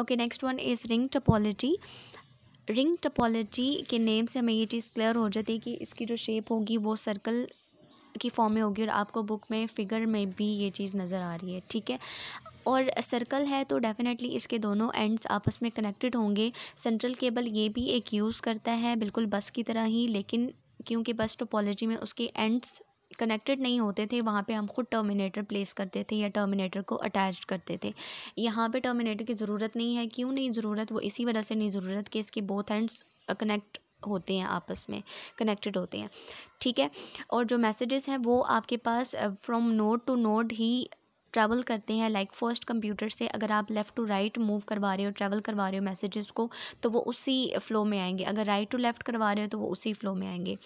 okay next one is ring topology ring topology के name से हमें ये चीज़ क्लियर हो जाती है कि इसकी जो शेप होगी वो सर्कल की फॉर्म में होगी और आपको बुक में फिगर में भी ये चीज़ नज़र आ रही है ठीक है और सर्कल है तो डेफ़िनेटली इसके दोनों एंड्स आपस में कनेक्टेड होंगे सेंट्रल केबल ये भी एक यूज़ करता है बिल्कुल बस की तरह ही लेकिन क्योंकि बस टोपोलॉजी में उसके एंड्स कनेक्टेड नहीं होते थे वहाँ पे हम खुद टर्मिनेटर प्लेस करते थे या टर्मिनेटर को अटैच करते थे यहाँ पे टर्मिनेटर की ज़रूरत नहीं है क्यों नहीं ज़रूरत वो इसी वजह से नहीं ज़रूरत कि इसके बोथ हैंड्स कनेक्ट होते हैं आपस में कनेक्टेड होते हैं ठीक है और जो मैसेजेस हैं वो आपके पास फ्रॉम नोड टू नोड ही ट्रैवल करते हैं लाइक फर्स्ट कंप्यूटर से अगर आप लेफ़्ट टू राइट मूव करवा रहे हो ट्रैवल करवा रहे हो मैसेजेस को तो वो उसी फ़्लो में आएंगे अगर राइट टू लेफ़्ट करवा रहे हो तो वो उसी फ़्लो में आएंगे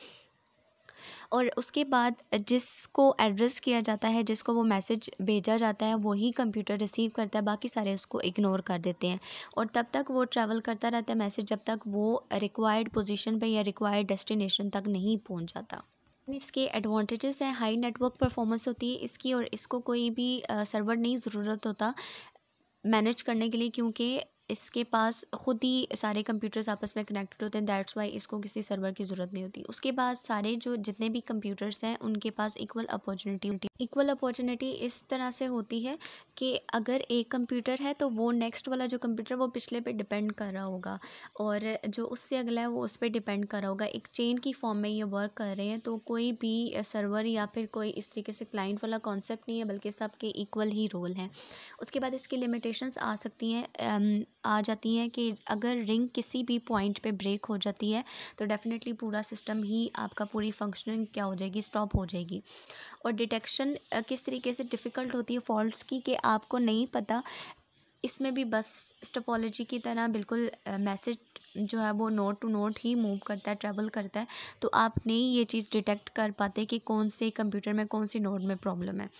और उसके बाद जिसको एड्रेस किया जाता है जिसको वो मैसेज भेजा जाता है वही कंप्यूटर रिसीव करता है बाकी सारे उसको इग्नोर कर देते हैं और तब तक वो ट्रैवल करता रहता है मैसेज जब तक वो रिक्वायर्ड पोजिशन पर या रिक्वायर्ड डेस्टिनेशन तक नहीं पहुँच जाता इसके एडवांटेजेस हैं हाई नेटवर्क परफॉर्मेंस होती है इसकी और इसको कोई भी सर्वर नहीं ज़रूरत होता मैनेज करने के लिए क्योंकि इसके पास ख़ुद ही सारे कंप्यूटर्स आपस में कनेक्टेड होते हैं दैट्स वाई इसको किसी सर्वर की ज़रूरत नहीं होती उसके बाद सारे जो जितने भी कंप्यूटर्स हैं उनके पास इक्वल अपॉर्चुनिटी होती इक्वल अपॉर्चुनिटी इस तरह से होती है कि अगर एक कंप्यूटर है तो वो नेक्स्ट वाला जो कंप्यूटर वो पिछले पे डिपेंड कर रहा होगा और जो उससे अगला है वो उस पर डिपेंड कर रहा होगा एक चेन की फॉर्म में ये वर्क कर रहे हैं तो कोई भी सर्वर या फिर कोई इस तरीके से क्लाइंट वाला कॉन्सेप्ट नहीं है बल्कि सबके इक्वल ही रोल हैं उसके बाद इसकी लिमिटेशंस आ सकती हैं आ जाती हैं कि अगर रिंग किसी भी पॉइंट पर ब्रेक हो जाती है तो डेफ़िनेटली पूरा सिस्टम ही आपका पूरी फंक्शनिंग क्या हो जाएगी स्टॉप हो जाएगी और डिटेक्शन सिचुएशन किस तरीके से डिफ़िकल्ट होती है फॉल्ट्स की कि आपको नहीं पता इसमें भी बस स्टोपोलॉजी की तरह बिल्कुल मैसेज जो है वो नोट टू नोट ही मूव करता है ट्रेवल करता है तो आप नहीं ये चीज़ डिटेक्ट कर पाते कि कौन से कंप्यूटर में कौन सी नोट में प्रॉब्लम है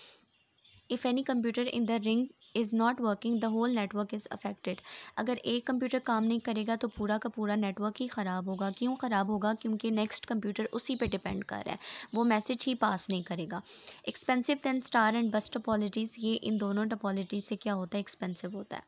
if any computer in the ring is not working the whole network is affected अगर एक कंप्यूटर काम नहीं करेगा तो पूरा का पूरा नेटवर्क ही ख़राब होगा क्यों ख़राब होगा क्योंकि नेक्स्ट कंप्यूटर उसी पे डिपेंड कर रहा है वो मैसेज ही पास नहीं करेगा एक्सपेंसिव दैन स्टार एंड बस टपोलॉजीज़ ये इन दोनों टपोलिटीज से क्या होता है एक्सपेंसिव होता है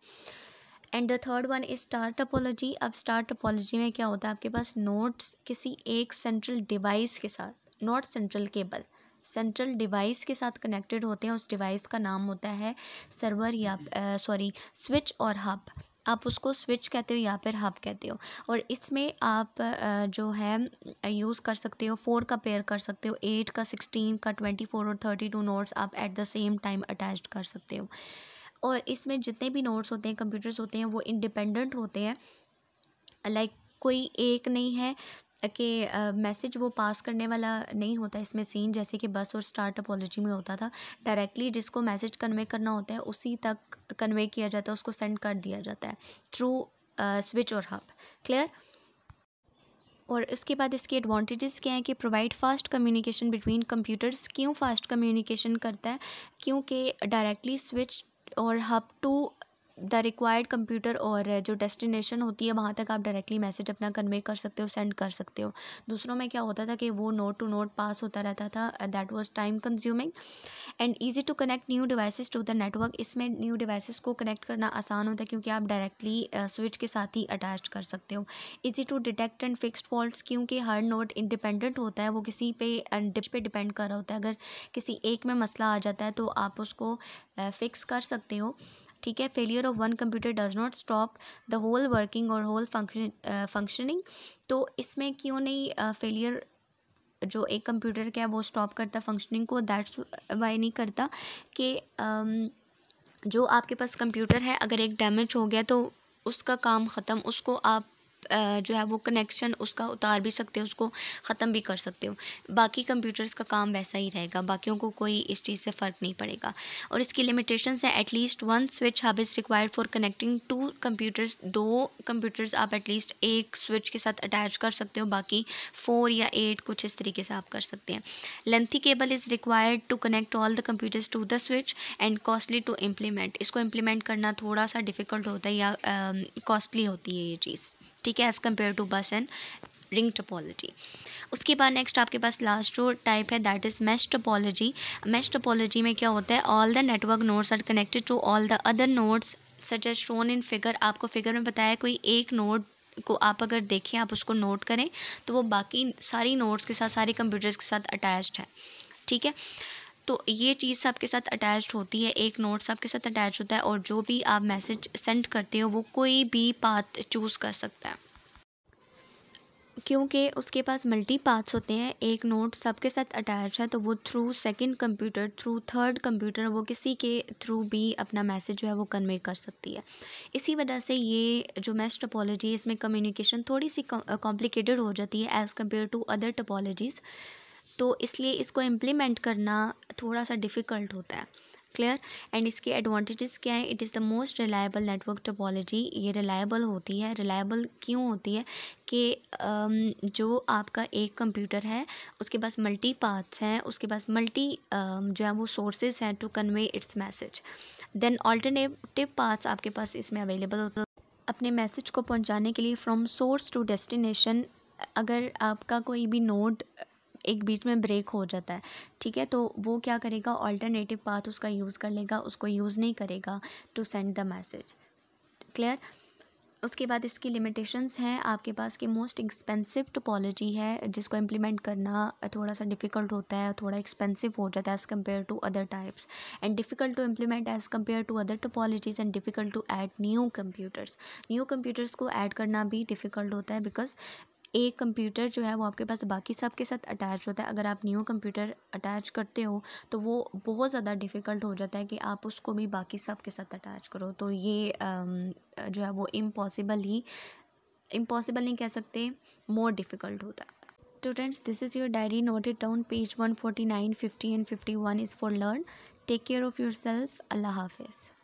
and the third one is star topology अब स्टार टपोलॉजी में क्या होता है आपके पास नोट्स किसी एक सेंट्रल डिवाइस के साथ not central cable central device के साथ कनेक्टेड होते हैं उस डिवाइस का नाम होता है सर्वर या सॉरी स्विच और हब आप उसको स्विच कहते हो या फिर हब कहते हो और इसमें आप जो है यूज़ कर सकते हो फोर का पेयर कर सकते हो एट का सिक्सटीन का ट्वेंटी फोर और थर्टी टू नोट्स आप at the same time attach कर सकते हो और इसमें जितने भी नोट्स होते हैं कंप्यूटर्स होते हैं वो इंडिपेंडेंट होते हैं लाइक like, कोई एक नहीं है के मैसेज वो पास करने वाला नहीं होता इसमें सीन जैसे कि बस और स्टार्ट अपोलॉजी में होता था डायरेक्टली जिसको मैसेज कन्वे करना होता है उसी तक कन्वे किया जाता है उसको सेंड कर दिया जाता है थ्रू स्विच और हब क्लियर और इसके बाद इसके एडवांटेजेस क्या हैं कि provide fast communication between computers क्यों फास्ट कम्युनिकेशन करता है क्योंकि डायरेक्टली स्विच और hub to the required computer और जो डेस्टिनेशन होती है वहाँ तक आप डायरेक्टली मैसेज अपना कन्वे कर सकते हो सेंड कर सकते हो दूसरों में क्या होता था कि वो नोट टू नोट पास होता रहता था that was time consuming and easy to connect new devices to the network इसमें न्यू डिवाइसेस को कनेक्ट करना आसान होता है क्योंकि आप डायरेक्टली स्विच के साथ ही अटैच कर सकते हो easy to detect and fix fault क्योंकि हर नोट इंडिपेंडेंट होता है वो किसी पे डिप पर डिपेंड कर रहा होता है अगर किसी एक में मसला आ जाता है तो आप उसको फिक्स कर सकते हो ठीक है failure of one computer does not stop the whole working और होल फंक्शन फंक्शनिंग तो इसमें क्यों नहीं फेलियर uh, जो एक कंप्यूटर का है वो स्टॉप करता फंक्शनिंग को दैट्स वाई नहीं करता कि um, जो आपके पास कंप्यूटर है अगर एक डैमेज हो गया तो उसका काम ख़त्म उसको आप जो है वो कनेक्शन उसका उतार भी सकते हो उसको ख़त्म भी कर सकते हो बाकी कंप्यूटर्स का काम वैसा ही रहेगा बाकियों को कोई इस चीज़ से फ़र्क नहीं पड़ेगा और इसकी लिमिटेशन है at least one switch hub is required for connecting two computers दो कंप्यूटर्स आप एटलीस्ट एक स्विच के साथ अटैच कर सकते हो बाकी फोर या एट कुछ इस तरीके से आप कर सकते हैं lengthy cable is required to connect all the computers to the switch and costly to implement इसको इम्प्लीमेंट करना थोड़ा सा डिफ़िकल्ट होता है या कॉस्टली होती है ये चीज़ ठीक है as compare to bus and ring topology उसके बाद नेक्स्ट आपके पास लास्ट जो टाइप है that is mesh topology mesh topology में क्या होता है all the network nodes are connected to all the other nodes such as shown in figure आपको फिगर में बताया कोई एक नोट को आप अगर देखें आप उसको नोट करें तो वो बाकी सारी नोट्स के साथ सारे कंप्यूटर्स के साथ अटैच्ड है ठीक है तो ये चीज़ सबके साथ अटैच होती है एक नोट सबके साथ अटैच होता है और जो भी आप मैसेज सेंड करते हो वो कोई भी पाथ चूज़ कर सकता है क्योंकि उसके पास मल्टी पाथ्स होते हैं एक नोट सबके साथ अटैच है तो वो through second computer through third computer वो किसी के थ्रू भी अपना मैसेज जो है वो कन्वे कर सकती है इसी वजह से ये जो मैस टपोलॉजी है इसमें कम्युनिकेशन थोड़ी सी कॉम्प्लिकेटेड हो जाती है as compare to other topologies तो इसलिए इसको इम्प्लीमेंट करना थोड़ा सा डिफ़िकल्ट होता है क्लियर एंड इसके एडवांटेजेस क्या हैं it is the most reliable network topology ये रिलायबल होती है रिलायबल क्यों होती है कि जो आपका एक कंप्यूटर है उसके पास मल्टी पाथ्स हैं उसके पास मल्टी जो है वो सोर्सेज हैं to convey its message then alternative paths आपके पास इसमें अवेलेबल होते अपने मैसेज को पहुँचाने के लिए फ्रॉम सोर्स टू डेस्टिनेशन अगर आपका कोई भी नोड एक बीच में ब्रेक हो जाता है ठीक है तो वो क्या करेगा ऑल्टरनेटिव पाथ उसका यूज़ कर लेगा उसको यूज़ नहीं करेगा to send the message clear उसके बाद इसकी लिमिटेशंस हैं आपके पास कि मोस्ट एक्सपेंसिव टोपोलॉजी है जिसको इम्प्लीमेंट करना थोड़ा सा डिफ़िकल्ट होता है थोड़ा एक्सपेंसिव हो जाता है as compare to other types and difficult to implement as compare to other topologies and difficult to add new computers new computers को ऐड करना भी डिफ़िकल्ट होता है बिकॉज एक कंप्यूटर जो है वो आपके पास बाकी सब के साथ अटैच होता है अगर आप न्यू कंप्यूटर अटैच करते हो तो वो बहुत ज़्यादा डिफ़िकल्ट हो जाता है कि आप उसको भी बाकी सब के साथ अटैच करो तो ये जो है वो इम्पॉसिबल ही इम्पॉसिबल नहीं कह सकते मोर डिफ़िकल्ट होता है students this is down page one it nine fifty and fifty one is for learn take care of yourself अल्लाह हाफिज़